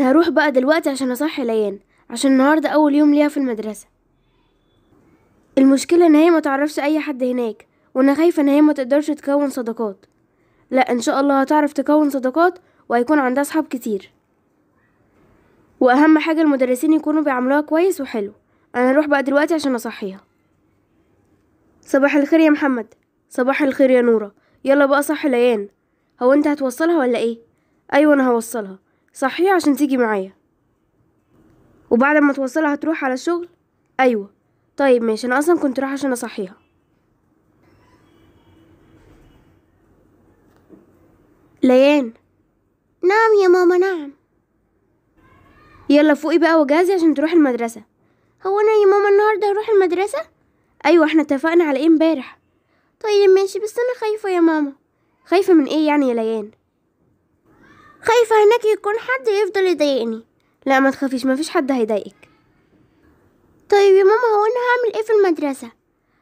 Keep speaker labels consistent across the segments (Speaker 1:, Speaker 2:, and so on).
Speaker 1: انا هروح بقى دلوقتي عشان اصحي ليان عشان النهارده اول يوم ليها في المدرسه المشكله ان هي ما تعرفش اي حد هناك وانا خايفه ان هي ما تقدرش تكون صداقات لا ان شاء الله هتعرف تكون صداقات وهيكون عندها صحاب كتير واهم حاجه المدرسين يكونوا بيعملوها كويس وحلو انا هروح بقى دلوقتي عشان اصحيها صباح الخير يا محمد صباح الخير يا نوره يلا بقى صحي ليان هو انت هتوصلها ولا ايه ايوه انا هوصلها صحيها عشان تيجي معايا وبعد ما توصلها هتروح على الشغل ايوه طيب ماشي انا اصلا كنت رايحه عشان اصحيها ليان نعم يا ماما نعم يلا فوقي بقى وجهزي عشان تروحي المدرسه هو انا يا ماما النهارده هروح المدرسه ايوه احنا اتفقنا على ايه امبارح طيب ماشي بس انا خايفه يا ماما خايفه من ايه يعني يا ليان خايفة هناك يكون حد يفضل يضايقني لا ما تخافيش مفيش حد هيضايقك طيب يا ماما هو انا هعمل ايه في المدرسة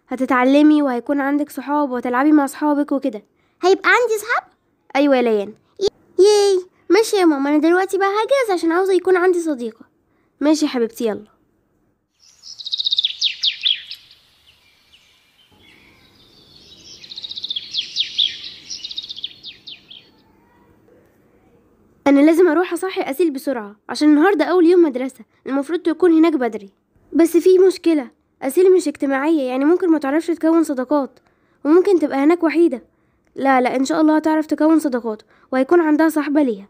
Speaker 1: هتتعلمي وهيكون عندك صحاب وتلعبي مع صحابك وكده هيبقى عندي صحاب ايوه يا ليان ياي ماشي يا ماما انا دلوقتي بقى هجهز عشان عاوزه يكون عندي صديقه ماشي يا حبيبتي يلا أنا لازم أروح أصحي أسيل بسرعة عشان النهاردة أول يوم مدرسة المفروض تكون هناك بدري بس في مشكلة أسيل مش اجتماعية يعني ممكن ما تعرفش تكون صداقات وممكن تبقى هناك وحيدة لا لا إن شاء الله هتعرف تكون صداقات وهيكون عندها صاحبة ليها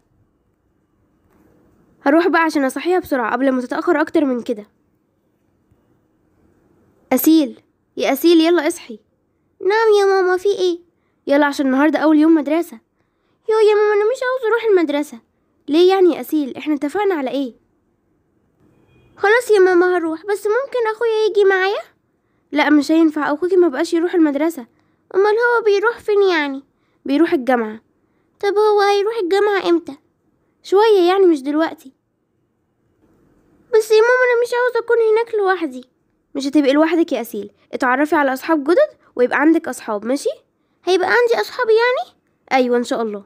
Speaker 1: هروح بقى عشان أصحيها بسرعة قبل ما تتأخر أكتر من كده أسيل يا أسيل يلا اصحي نعم يا ماما في إيه يلا عشان النهاردة أول يوم مدرسة يو يا ماما أنا مش عاوز أروح المدرسة ليه يعني يا أسيل احنا اتفقنا على ايه خلاص يا ماما هروح بس ممكن اخويا يجي معايا لا مش هينفع اخوكي ما بقاش يروح المدرسة امال هو بيروح فين يعني بيروح الجامعة طب هو هيروح الجامعة امتى شوية يعني مش دلوقتي بس يا ماما انا مش عاوزة اكون هناك لوحدي مش هتبقي لوحدك يا اسيل اتعرفي على اصحاب جدد ويبقى عندك اصحاب ماشي هيبقى عندي اصحابي يعني ايوه ان شاء الله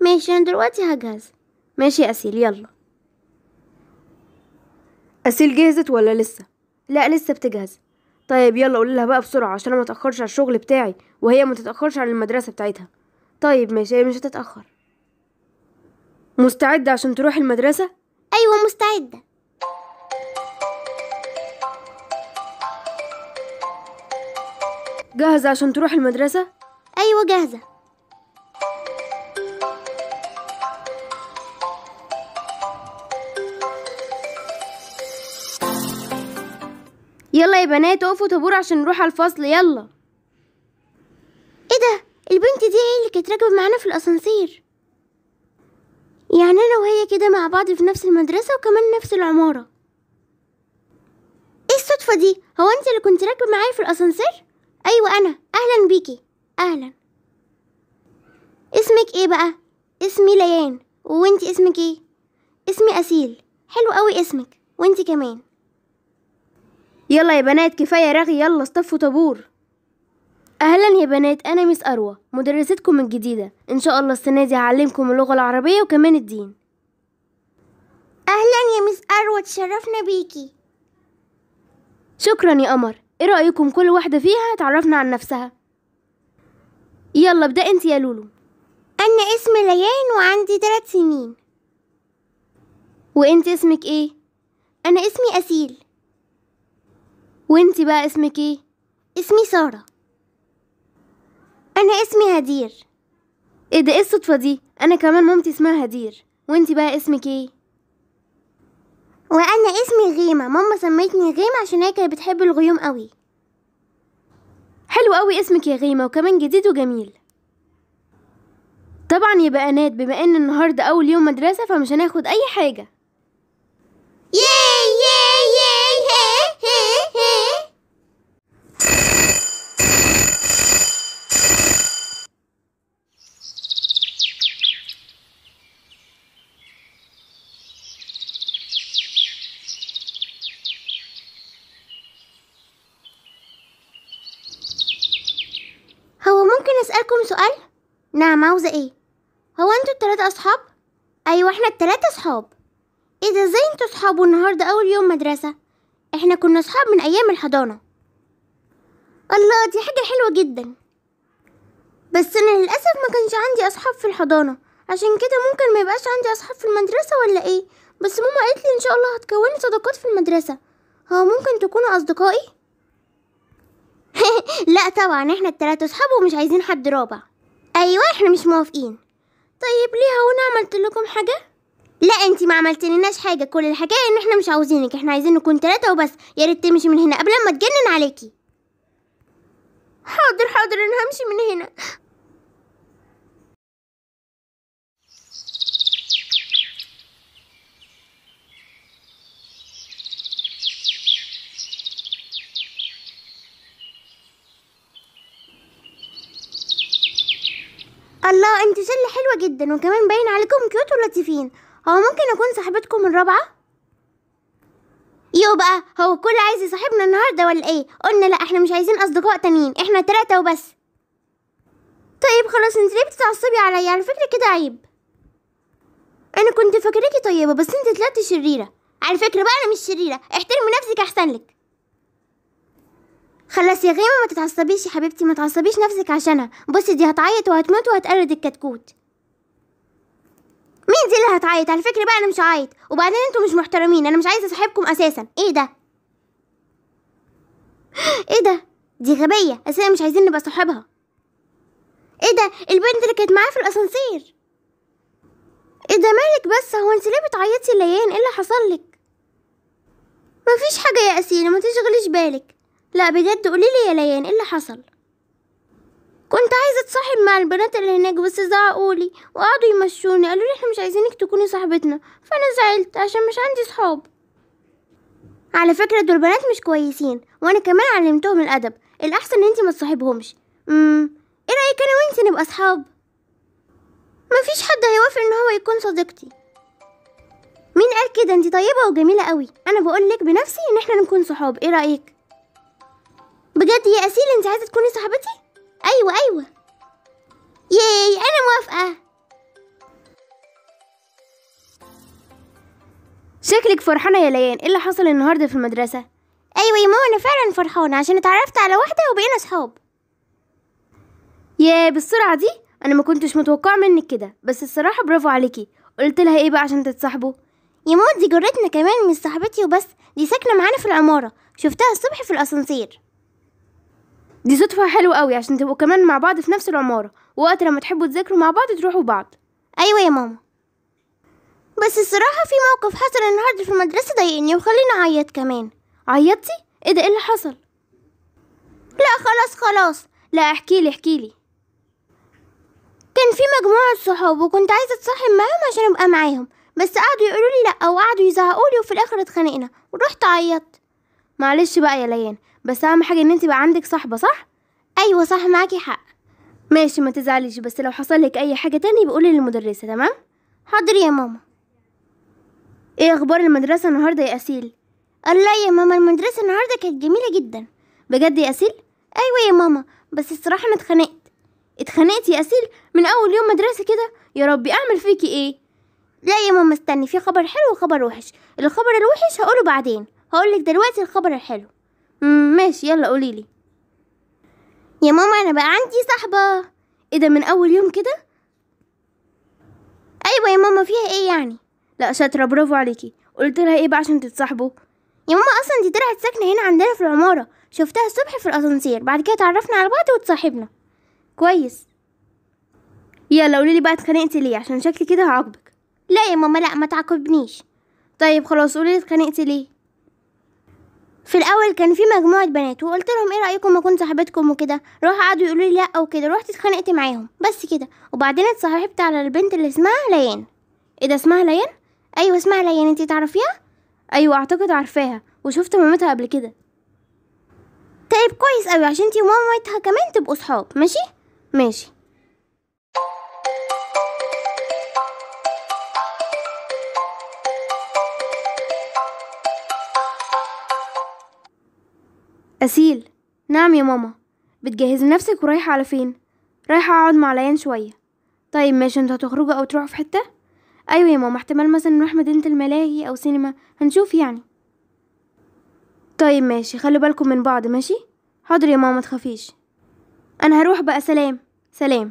Speaker 1: ماشي انا دلوقتي هجهز ماشي يا أسيل يلا أسيل جهزت ولا لسه؟ لا لسه بتجهز طيب يلا قولي لها بقى بسرعة عشان ما تأخرش على الشغل بتاعي وهي ما تتأخرش على المدرسة بتاعتها طيب ماشي هي مش هتتأخر مستعدة عشان تروح المدرسة؟ أيوة مستعدة جاهزة عشان تروح المدرسة؟ أيوة جاهزة يلا يا بنات اقفوا طابور عشان نروح على الفصل يلا ايه ده البنت دي هي اللي كانت راكبه معانا في الاسانسير يعني انا وهي كده مع بعض في نفس المدرسه وكمان نفس العماره ايه الصدفه دي هو انت اللي كنت راكبه معايا في الاسانسير ايوه انا اهلا بيكي اهلا اسمك ايه بقى اسمي ليان وانت اسمك ايه اسمي اسيل حلو قوي اسمك وانت كمان يلا يا بنات كفاية رغي يلا اصطفوا طابور أهلا يا بنات أنا ميس أروى مدرستكم الجديدة إن شاء الله السنة دي هعلمكم اللغة العربية وكمان الدين أهلا يا ميس أروى تشرفنا بيكي شكرا يا قمر إيه رأيكم كل واحدة فيها تعرفنا عن نفسها يلا ابدأ انت يا لولو أنا اسمي ليان وعندي ثلاث سنين وانت اسمك ايه؟ أنا اسمي أسيل وانتي بقى اسمك ايه اسمي ساره انا اسمي هدير ايه ده ايه الصدفه دي انا كمان مامتي اسمها هدير وانتي بقى اسمك ايه وانا اسمي غيمه ماما سميتني غيمه عشان هي كانت بتحب الغيوم قوي حلو قوي اسمك يا غيمه وكمان جديد وجميل طبعا يا نات بما ان النهارده اول يوم مدرسه فمش هناخد اي حاجه نعم عاوزة ايه؟ هو انتوا التلاتة اصحاب؟ ايوه احنا التلاتة اصحاب ايه ده ازاي انتوا اصحاب والنهاردة اول يوم مدرسة؟ احنا كنا اصحاب من ايام الحضانة الله دي حاجة حلوة جدا بس انا للأسف ما كانش عندي اصحاب في الحضانة عشان كده ممكن ما يبقاش عندي اصحاب في المدرسة ولا ايه بس ماما قالت لي ان شاء الله هتكوني صداقات في المدرسة هو ممكن تكونوا اصدقائي لا طبعا احنا التلاتة اصحاب ومش عايزين حد رابع أيوة إحنا مش موافقين طيب ليه هو أنا عملت لكم حاجة؟ لا أنتي ما عملتلناش حاجه كل الحكايه ان احنا مش عاوزينك احنا عايزين نكون ثلاثه وبس يا ريت تمشي من هنا قبل ما تجنن عليكي حاضر حاضر انا همشي من هنا الله انتوا شلة حلوة جدا وكمان باين عليكم كيوت ولطيفين هو ممكن اكون صاحبتكم الرابعة يو بقى هو الكل عايز يصاحبنا النهارده ولا ايه قلنا لا احنا مش عايزين اصدقاء تانيين احنا تلاتة وبس طيب خلاص انت ليه بتتعصبي عليا على فكرة كده عيب انا كنت فاكراكي طيبة بس انت طلعتي شريرة على فكرة بقى انا مش شريرة احترمي نفسك احسن لك خلاص يا غيمة ما تتعصبيش يا حبيبتي ما تعصبيش نفسك عشانها بصي دي هتعيط وهتموت وهتقرد الكتكوت مين دي اللي هتعيط على فكرة بقى انا مش هعيط وبعدين انتوا مش محترمين انا مش عايزه اصاحبكم اساسا ايه ده ايه ده دي غبيه اساسا مش عايزين نبقى صحابها ايه ده البنت اللي كانت معايا في الاسانسير ايه ده مالك بس هو انت ليه بتعيطي ليان ايه اللي حصل لك مفيش حاجه يا اسيل ما تشغليش بالك لا بجد قوليلي يا ليان ايه اللي حصل كنت عايزة اتصاحب مع البنات اللي هناك بس زعقوا لي وقعدوا يمشوني قالوا لي احنا مش عايزينك تكوني صاحبتنا فانا زعلت عشان مش عندي صحاب على فكرة دول بنات مش كويسين وانا كمان علمتهم الادب الاحسن ان انتي ما تصاحبهمش امم ايه رايك انا وانتي نبقى صحاب مفيش حد هيوافق ان هو يكون صديقتي مين قال كده انتي طيبة وجميلة قوي انا بقول لك بنفسي ان احنا نكون صحاب ايه رايك بجد يا أسيل أنت عايزة تكوني صاحبتي؟ أيوة أيوة ياي أنا موافقة شكلك فرحانة يا ليان ايه اللي حصل النهاردة في المدرسة؟ أيوة يا ماما أنا فعلا فرحانة عشان اتعرفت على واحدة وبقينا صحاب يا بالسرعة دي أنا ما كنتش متوقعة منك كده بس الصراحة برافو عليكي قلت لها إيه بقى عشان تتصاحبوا؟ يا ماما دي جرتنا كمان مش صاحبتي وبس دي ساكنة معانا في العمارة شفتها الصبح في الأسانسير دي صدفة حلوة قوي عشان تبقوا كمان مع بعض في نفس العمارة ووقت لما تحبوا تذاكروا مع بعض تروحوا بعض أيوة يا ماما بس الصراحة في موقف حصل النهاردة في المدرسة ضايقني وخليني أعيط كمان عيطتي؟ ايه ده ايه اللي حصل؟ لا خلاص خلاص لا احكيلي احكيلي كان في مجموعة صحاب وكنت عايزة اتصاحب معاهم عشان ابقى معاهم بس قعدوا يقولوا لي لا وقعدوا يزعقوا لي وفي الاخر اتخانقنا ورحت عيطت معلش بقى يا ليان بس اهم حاجه ان انت بقى عندك صاحبه صح ايوه صح معاكي حق ماشي ما تزعليش بس لو حصل لك اي حاجه تاني بقولي للمدرسه تمام حاضر يا ماما ايه اخبار المدرسه النهارده يا اسيل الله يا ماما المدرسه النهارده كانت جميله جدا بجد يا اسيل ايوه يا ماما بس الصراحه انا اتخنقت اتخنقت يا اسيل من اول يوم مدرسه كده يا ربي اعمل فيكي ايه لا يا ماما استني في خبر حلو وخبر وحش الخبر الوحش هقوله بعدين هقولك دلوقتي الخبر الحلو ماشي يلا قوليلي يا ماما انا بقى عندي صاحبه ايه ده من اول يوم كده ايوه يا ماما فيها ايه يعني لا شاطره برافو عليكي قلت لها ايه بقى عشان تتصاحبوا يا ماما اصلا دي طلعت ساكنه هنا عندنا في العماره شفتها الصبح في الاسانسير بعد كده اتعرفنا على بعض وتصاحبنا كويس يلا قولي لي بقى اتخانقتي ليه عشان شكلي كده هعاقبك لا يا ماما لا ما تعاقبنيش طيب خلاص قولي لي اتخانقتي ليه في الاول كان في مجموعه بنات وقلت لهم ايه رايكم اكون صاحبتكم وكده راح قعدوا يقولوا لي لا وكده رحت اتخانقت معاهم بس كده وبعدين اتصاحبت على البنت اللي اسمها ليان ايه ده اسمها ليان ايوه اسمها ليان انتي تعرفيها ايوه اعتقد عارفاها وشفت مامتها قبل كده طيب كويس قوي عشان انتي ومامتها كمان تبقوا صحاب ماشي ماشي أسيل نعم يا ماما بتجهزي نفسك ورايحة على فين؟ رايحة أقعد مع ليان شوية طيب ماشي انتوا هتخرجوا أو تروحوا في حتة؟ أيوة يا ماما احتمال مثلا نروح مدينة الملاهي أو سينما هنشوف يعني طيب ماشي خلوا بالكم من بعض ماشي؟ حاضر يا ماما تخافيش أنا هروح بقى سلام سلام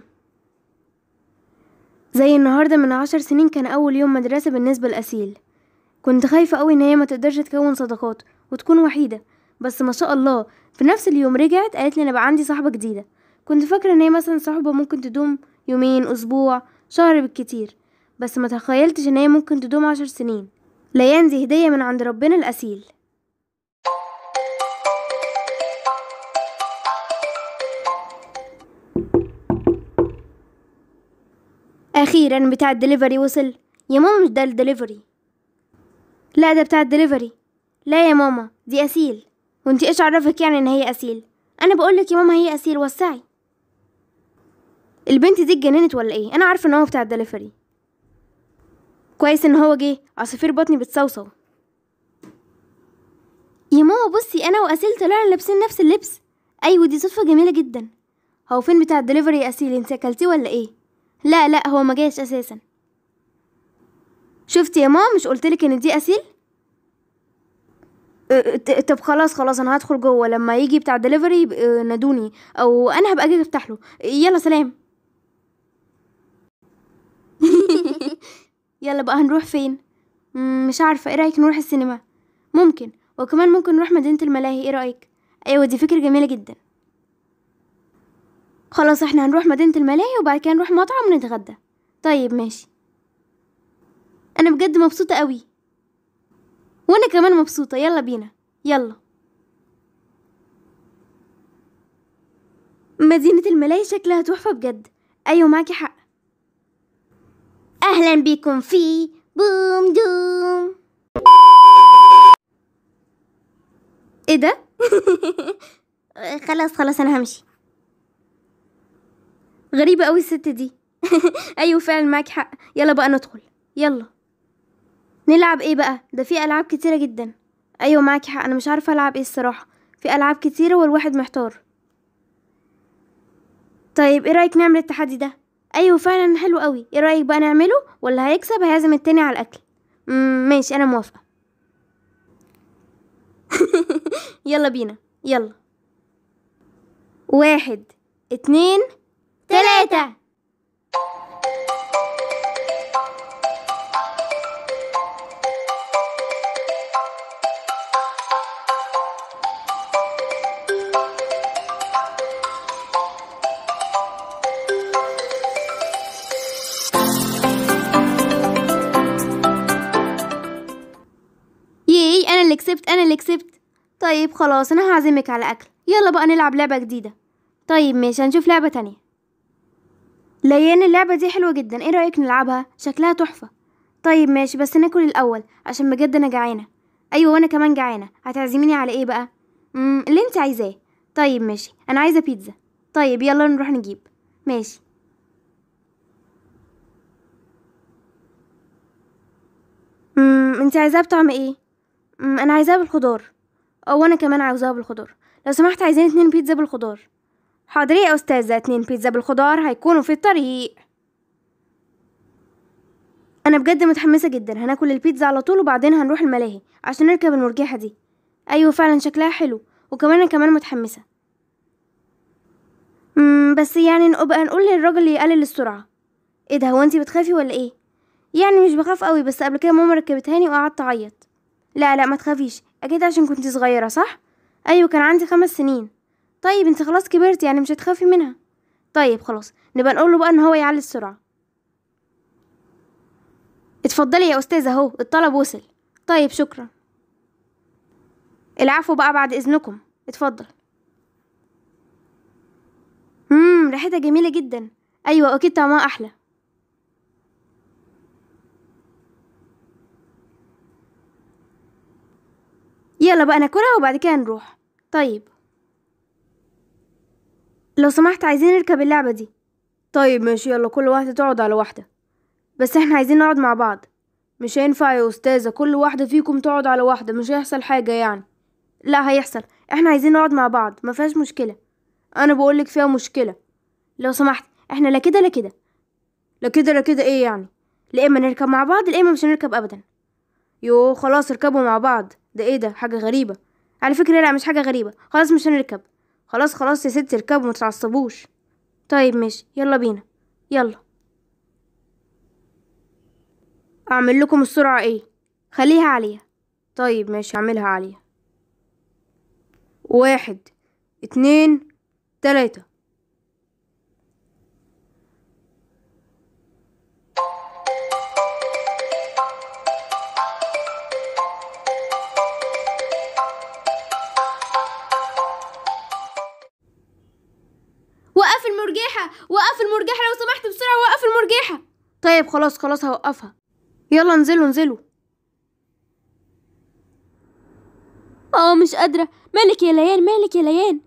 Speaker 1: زي النهاردة من عشر سنين كان أول يوم مدرسة بالنسبة لأسيل كنت خايفة أوي إن هي ما تقدرش تكون صداقات وتكون وحيدة بس ما شاء الله في نفس اليوم رجعت قالت لي انا بقى عندي صاحبه جديده كنت فاكره ان هي مثلا صاحبه ممكن تدوم يومين اسبوع شهر بالكتير بس ما تخيلتش ان هي ممكن تدوم عشر سنين ليان دي هديه من عند ربنا الاسيل اخيرا بتاع الدليفري وصل يا ماما مش ده الدليفري لا ده بتاع الدليفري لا يا ماما دي اسيل وانتي ايش عرفك يعني ان هي اسيل انا بقولك يا ماما هي اسيل وسعي البنت دي اتجننت ولا ايه انا عارفه ان هو بتاع الدليفري كويس ان هو جه عصافير بطني بتصوصو يا ماما بصي انا واسيل طلعنا لابسين نفس اللبس ايوه دي صدفه جميله جدا هو فين بتاع الدليفري يا اسيل انت اكلتيه ولا ايه لا لا هو ما جاش اساسا شفتي يا ماما مش قلتلك ان دي اسيل طب خلاص خلاص انا هدخل جوه لما يجي بتاع دليفري نادوني او انا هبقى اجي افتح له يلا سلام يلا بقى هنروح فين مش عارفه ايه رايك نروح السينما ممكن وكمان ممكن نروح مدينه الملاهي ايه رايك ايوه دي فكره جميله جدا خلاص احنا هنروح مدينه الملاهي وبعد كده نروح مطعم ونتغدى طيب ماشي انا بجد مبسوطه قوي وانا كمان مبسوطة يلا بينا يلا مدينة الملاي شكلها تحفة بجد أيوة معاكي حق أهلا بيكم في بوم دوم إيه ده؟ خلاص خلاص أنا همشي غريبة أوي الست دي أيوة فعلا معاكي حق يلا بقى ندخل يلا نلعب ايه بقى ده في العاب كتيره جدا ايوه معاكي حق انا مش عارفه العب ايه الصراحه في العاب كتيره والواحد محتار طيب ايه رايك نعمل التحدي ده ايوه فعلا حلو قوي ايه رايك بقى نعمله واللي هيكسب هيعزم التاني على الاكل ماشي انا موافقه يلا بينا يلا واحد اتنين تلاتة طيب خلاص انا هعزمك على اكل يلا بقى نلعب لعبة جديدة طيب ماشي هنشوف لعبة تانية ليان اللعبة دي حلوة جدا ايه رأيك نلعبها شكلها تحفة طيب ماشي بس ناكل الاول عشان بجد انا جعانة ايوه وانا كمان جعانة هتعزميني على ايه بقى امم اللي انت عايزاه طيب ماشي انا عايزة بيتزا طيب يلا نروح نجيب ماشي امم انت عايزاه بطعم ايه امم انا عايزاه بالخضار اه وانا كمان عاوزاها بالخضار لو سمحت عايزين اتنين بيتزا بالخضار حاضر يا استاذه اتنين بيتزا بالخضار هيكونوا في الطريق انا بجد متحمسه جدا هناكل البيتزا على طول وبعدين هنروح الملاهي عشان نركب المرجحه دي ايوه فعلا شكلها حلو وكمان انا كمان متحمسه امم بس يعني نبقى نقول للراجل يقلل السرعه ايه ده هو انتي بتخافي ولا ايه يعني مش بخاف قوي بس قبل كده ماما ركبتهاني وقعدت اعيط لا لا ما تخافيش اكيد عشان كنت صغيرة صح؟ ايوه كان عندي خمس سنين طيب انت خلاص كبرت يعني مش هتخافي منها طيب خلاص نبقى نقول له بقى ان هو يعلي السرعة اتفضلي يا استاذة اهو الطلب وصل طيب شكرا العفو بقى بعد اذنكم اتفضل مم ريحتها جميلة جدا ايوه اكيد طعمها احلى يلا بقى ناكلها وبعد كده نروح طيب لو سمحت عايزين نركب اللعبة دي طيب ماشي يلا كل واحدة تقعد على واحدة بس احنا عايزين نقعد مع بعض مش هينفع يا أستاذة كل واحدة فيكم تقعد على واحدة مش هيحصل حاجة يعني لا هيحصل احنا عايزين نقعد مع بعض ما فيهاش مشكلة انا بقولك فيها مشكلة لو سمحت احنا لا كده لا كده لا كده لا كده ايه يعني لا اما نركب مع بعض لا اما مش هنركب ابدا يو خلاص اركبوا مع بعض ده ايه ده حاجه غريبه على فكره لا مش حاجه غريبه خلاص مش هنركب خلاص خلاص يا ست اركبوا وما طيب ماشي يلا بينا يلا اعمل لكم السرعه ايه خليها عاليه طيب ماشي اعملها عاليه واحد اتنين تلاتة وقف المرجحة لو سمحت بسرعة وقف المرجحة طيب خلاص خلاص هوقفها يلا انزلوا انزلوا اه مش قادرة مالك يا ليان مالك يا ليان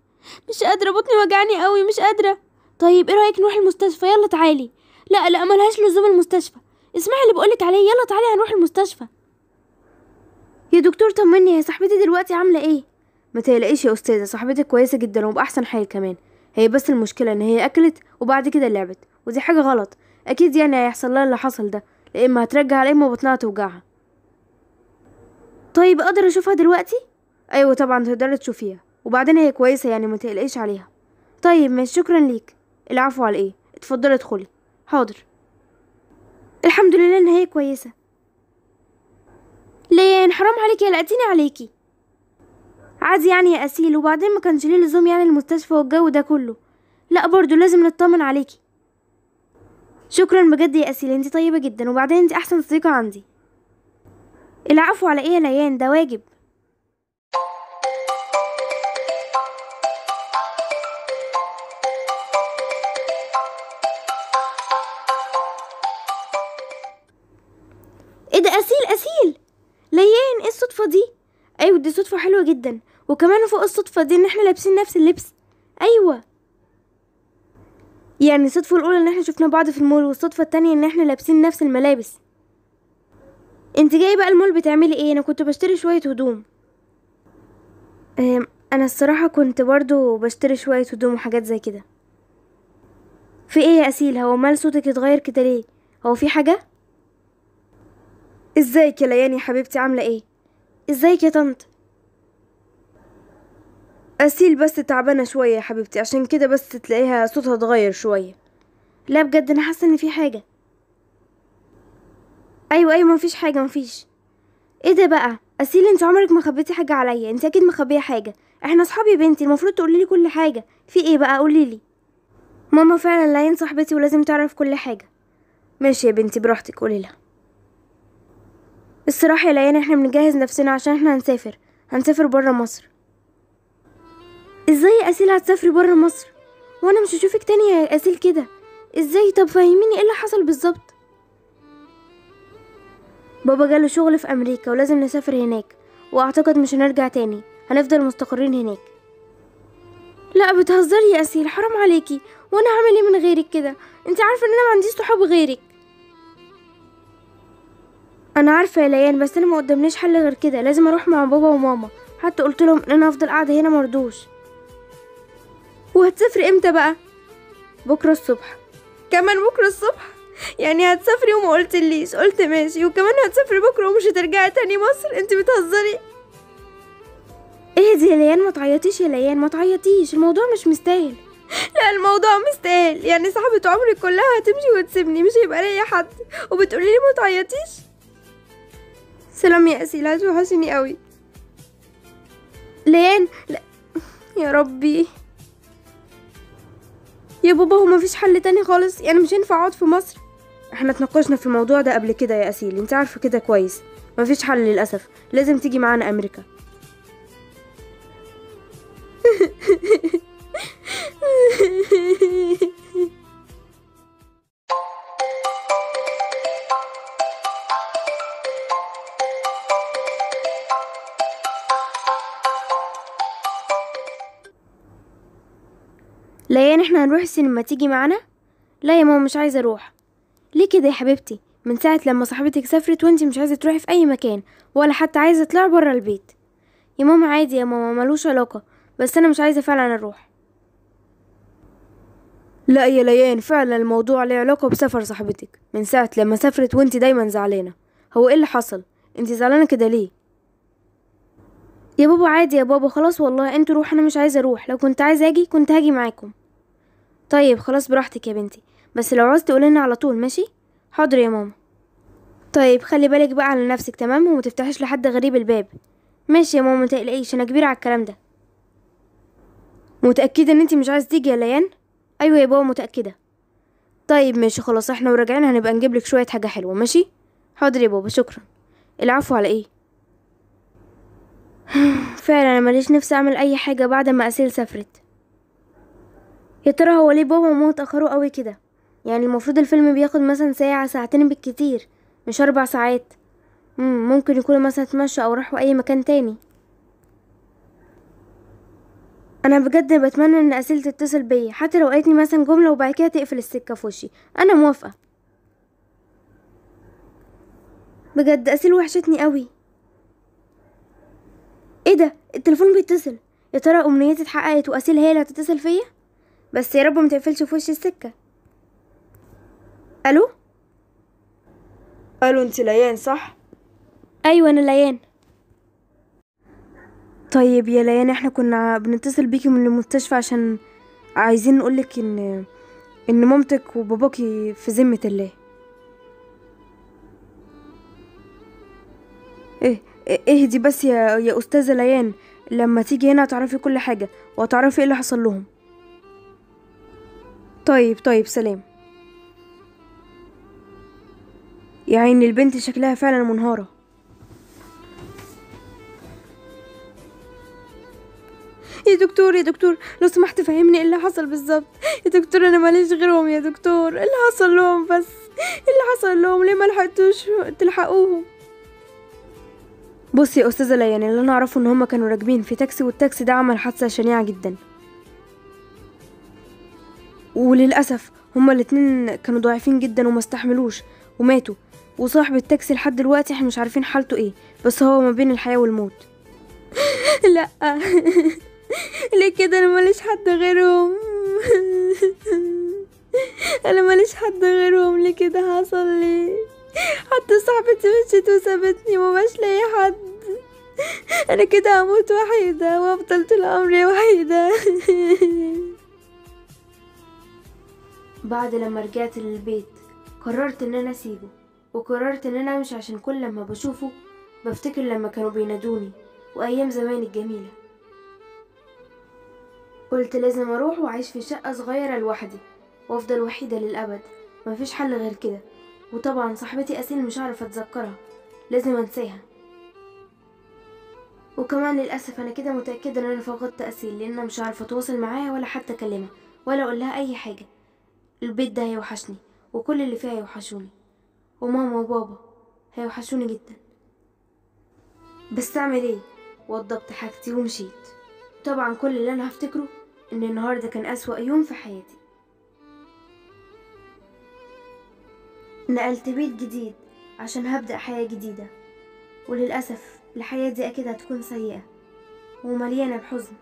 Speaker 1: مش قادرة بطني وجعني قوي مش قادرة طيب ايه رأيك نروح المستشفى يلا تعالي لا لا ملهاش لزوم المستشفى اسمعي اللي بقولك عليه يلا تعالي هنروح المستشفى يا دكتور طمني يا صاحبتي دلوقتي عاملة ايه ما تقلقيش يا استاذة صاحبتك كويسة جدا وبأحسن حال كمان هي بس المشكلة ان هي اكلت وبعد كده لعبت ودي حاجة غلط اكيد يعني هيحصل لها اللي حصل ده لا اما هترجع لا اما بطنها توجعها طيب اقدر اشوفها دلوقتي ايوه طبعا تقدر تشوفيها وبعدين هي كويسة يعني ما تقلقيش عليها طيب ماشي شكرا ليك العفو على ايه اتفضلي ادخلي حاضر الحمد لله ان هي كويسة ليه حرام عليكي قلقتيني عليكي عادي يعني يا اسيل وبعدين ما كانش ليه لزوم يعني المستشفى والجو ده كله لا برضو لازم نطمن عليكي شكرا بجد يا اسيل انت طيبه جدا وبعدين انت احسن صديقه عندي العفو على ايه يا ليان ده واجب جدا وكمان فوق الصدفة دي ان احنا لابسين نفس اللبس ايوة يعني الصدفة الاولى ان احنا شفنا بعض في المول والصدفة التانية ان احنا لابسين نفس الملابس انت جاي بقى المول بتعملي ايه انا كنت بشتري شوية هدوم انا الصراحة كنت برضو بشتري شوية هدوم وحاجات زي كده في ايه يا اسيل هو مال صوتك اتغير كده ليه هو في حاجة ازيك يعني يا لياني حبيبتي عاملة ايه ازيك يا طنط أسيل بس تعبانة شوية يا حبيبتي عشان كده بس تلاقيها صوتها اتغير شوية لا بجد أنا حاسة إن في حاجة أيوة أيوة مفيش حاجة مفيش ايه ده بقى أسيل انت عمرك ما خبيتي حاجة عليا انت أكيد مخبية حاجة احنا أصحاب يا بنتي المفروض تقوليلي كل حاجة في ايه بقى قوليلي ماما فعلا لاين صاحبتي ولازم تعرف كل حاجة ماشي يا بنتي براحتك قولي لها الصراحة يا ليان احنا بنجهز نفسنا عشان احنا هنسافر هنسافر برا مصر ازاي يا اسيل هتسافري بره مصر وانا مش هشوفك تاني يا اسيل كده ازاي طب فهميني ايه اللي حصل بالظبط بابا جاله شغل في امريكا ولازم نسافر هناك واعتقد مش هنرجع تاني هنفضل مستقرين هناك لا بتهزري يا اسيل حرام عليكي وانا هعمل ايه من غيرك كده انت عارفه ان انا ما عنديش صحاب غيرك انا عارفه يا ليان بس انا ما قدامناش حل غير كده لازم اروح مع بابا وماما حتى قلت لهم ان انا هفضل قاعده هنا مردوش وهتسافري امتى بقى بكره الصبح كمان بكره الصبح يعني هتسافري وما قلتليش قلت ماشي وكمان هتسافري بكره ومش هترجعي تاني مصر انت بتهزري اهدي يا ليان ما تعيطيش يا ليان ما تعيطيش الموضوع مش مستاهل لا الموضوع مستاهل يعني صاحبة عمري كلها هتمشي وتسيبني مش هيبقى ليا حد وبتقولي لي ما تعيطيش سلام يا اسيل هتوحشني قوي ليان لا يا ربي يا بابا هو مفيش حل تاني خالص يعني مش هينفع اقعد في مصر احنا اتناقشنا في الموضوع ده قبل كده يا اسيل انت عارفه كده كويس مفيش حل للاسف لازم تيجي معانا امريكا هنروح السينما تيجي معانا لا يا ماما مش عايزه اروح ليه كده يا حبيبتي من ساعه لما صاحبتك سافرت وانتي مش عايزه تروحي في اي مكان ولا حتى عايزه تطلعي بره البيت يا ماما عادي يا ماما ملوش علاقه بس انا مش عايزه فعلا اروح لا يا ليان فعلا الموضوع له علاقه بسفر صاحبتك من ساعه لما سافرت وانتي دايما زعلانه هو ايه اللي حصل انتي زعلانه كده ليه يا بابا عادي يا بابا خلاص والله انتوا روح انا مش عايزه اروح لو كنت عايزه اجي كنت هاجي معاكم طيب خلاص براحتك يا بنتي بس لو عوزت تقولينا على طول ماشي حاضر يا ماما طيب خلي بالك بقى على نفسك تمام ومتفتحش لحد غريب الباب ماشي يا ماما متقلقيش انا كبيره على الكلام ده متاكده ان انت مش عايز تيجي يا ليان ايوه يا بابا متاكده طيب ماشي خلاص احنا وراجعين هنبقى نجيب لك شويه حاجه حلوه ماشي حاضر يا بابا شكرا العفو على ايه فعلا انا ماليش نفسي اعمل اي حاجه بعد ما اسيل سافرت يا ترى هو ليه بابا وماما اتاخروا قوي كده يعني المفروض الفيلم بياخد مثلا ساعه ساعتين بالكتير مش اربع ساعات مم ممكن يكونوا مثلا اتمشوا او راحوا اي مكان تاني انا بجد بتمنى ان اسيل تتصل بيا حتى لو قالتلي مثلا جمله وبعد كده تقفل السكه في وشي انا موافقه بجد اسيل وحشتني قوي ايه ده التليفون بيتصل يا ترى امنيتي اتحققت واسيل هي اللي هتتصل فيا بس يا رب ما تقفلش في وشي السكه الو الو انت ليان صح ايوه انا ليان طيب يا ليان احنا كنا بنتصل بيكي من المستشفى عشان عايزين نقولك ان ان مامتك وباباكي في ذمه الله ايه, إيه، اهدي بس يا يا استاذه ليان لما تيجي هنا هتعرفي كل حاجه وهتعرفي ايه اللي حصل لهم طيب طيب سلام يا عيني البنت شكلها فعلا منهارة يا دكتور يا دكتور لو سمحت فهمني ايه اللي حصل بالظبط يا دكتور انا ماليش غيرهم يا دكتور إيه اللي حصل لهم بس إيه اللي حصل لهم ليه ما لحقتوش تلحقوهم بصي يا استاذه ليان اللي انا اعرفه ان هما كانوا راكبين في تاكسي والتاكسي ده عمل حادثه شنيعه جدا وللأسف هما الاتنين كانوا ضعيفين جدا وما استحملوش وماتوا وصاحب التاكسي لحد دلوقتي احنا مش عارفين حالته ايه بس هو ما بين الحياة والموت لا ليه كده انا ماليش حد غيرهم انا ماليش حد غيرهم ليه كده حصل لي حتى صاحبتي مشيت وسابتني ومبقاش لاقي حد انا كده هموت وحيده وافضل طول عمري وحيده بعد لما رجعت للبيت قررت ان انا اسيبه وقررت ان انا امشي عشان كل لما بشوفه بفتكر لما كانوا بينادوني وايام زمان الجميله قلت لازم اروح واعيش في شقه صغيره لوحدي وافضل وحيده للابد مفيش حل غير كده وطبعا صاحبتي اسيل مش هعرف اتذكرها لازم انساها وكمان للاسف انا كده متاكده ان انا فقدت اسيل لان مش عارفه اتواصل معاها ولا حتى اكلمها ولا اقول لها اي حاجه البيت ده هيوحشني وكل اللي فيه هيوحشوني وماما وبابا هيوحشوني جدا بس اعمل ايه وضبت حاجتي ومشيت طبعا كل اللي انا هفتكره ان النهارده كان اسوا يوم في حياتي نقلت بيت جديد عشان هبدأ حياة جديدة وللأسف الحياة دي أكيد هتكون سيئة ومليانة بحزن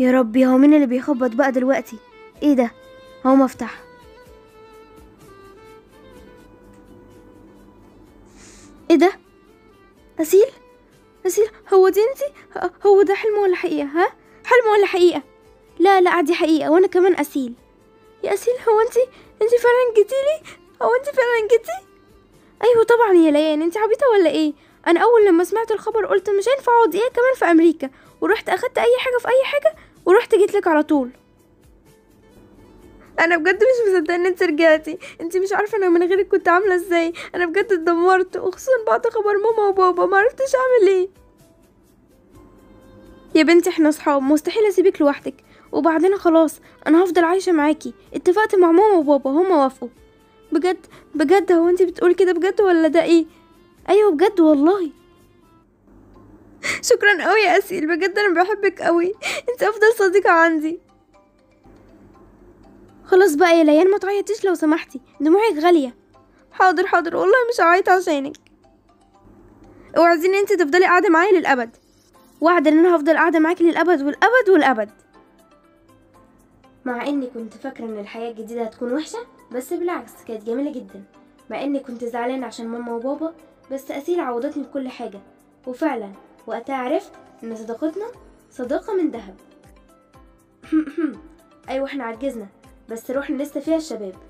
Speaker 1: يا ربي هو مين اللي بيخبط بقى دلوقتي ايه ده هو مفتاح ايه ده اسيل اسيل هو دي انتي هو ده حلم ولا حقيقه ها حلم ولا حقيقه لا لا عادي حقيقه وانا كمان اسيل يا اسيل هو انتي انتي فعلا جيتي لي هو انتي فعلا جيتي ايوه طبعا يا ليان انتي عبيطه ولا ايه انا اول لما سمعت الخبر قلت مش هينفع اقعد ايه كمان في امريكا ورحت اخدت اي حاجه في اي حاجه ورحت جيت لك على طول انا بجد مش مصدقه ان انت رجعتي انت مش عارفه انا من غيرك كنت عامله ازاي انا بجد اتدمرت وخصوصا بعد خبر ماما وبابا ما عرفتش اعمل ايه يا بنتي احنا اصحاب مستحيل اسيبك لوحدك وبعدين خلاص انا هفضل عايشه معاكي اتفقت مع ماما وبابا هما وافقوا بجد بجد هو انت بتقولي كده بجد ولا ده ايه ايوه بجد والله شكرا قوي يا اسيل بجد انا بحبك قوي انت افضل صديقه عندي خلاص بقى يا ليان ما تعيطيش لو سمحتي دموعك غاليه حاضر حاضر والله مش هعيط عشانك اوعزيني انت تفضلي قاعده معايا للابد وعد ان انا هفضل قاعده معاكي للابد والابد والابد مع اني كنت فاكره ان الحياه الجديده هتكون وحشه بس بالعكس كانت جميله جدا مع اني كنت زعلانه عشان ماما وبابا بس اسيل عوضتني بكل حاجه وفعلا وقتها عرفت إن صداقتنا صداقة من ذهب أيوة إحنا عجزنا بس روحنا لسه فيها الشباب